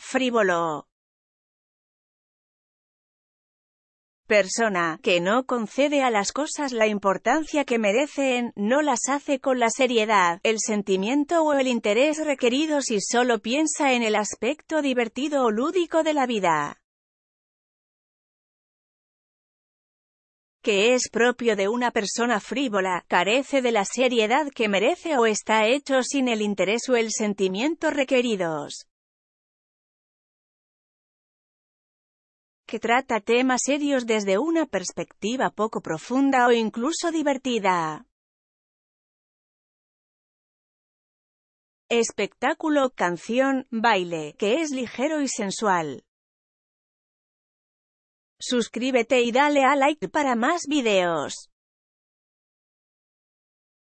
frívolo. Persona que no concede a las cosas la importancia que merecen, no las hace con la seriedad, el sentimiento o el interés requeridos y solo piensa en el aspecto divertido o lúdico de la vida. que es propio de una persona frívola, carece de la seriedad que merece o está hecho sin el interés o el sentimiento requeridos. que trata temas serios desde una perspectiva poco profunda o incluso divertida. Espectáculo, canción, baile, que es ligero y sensual. Suscríbete y dale a like para más videos.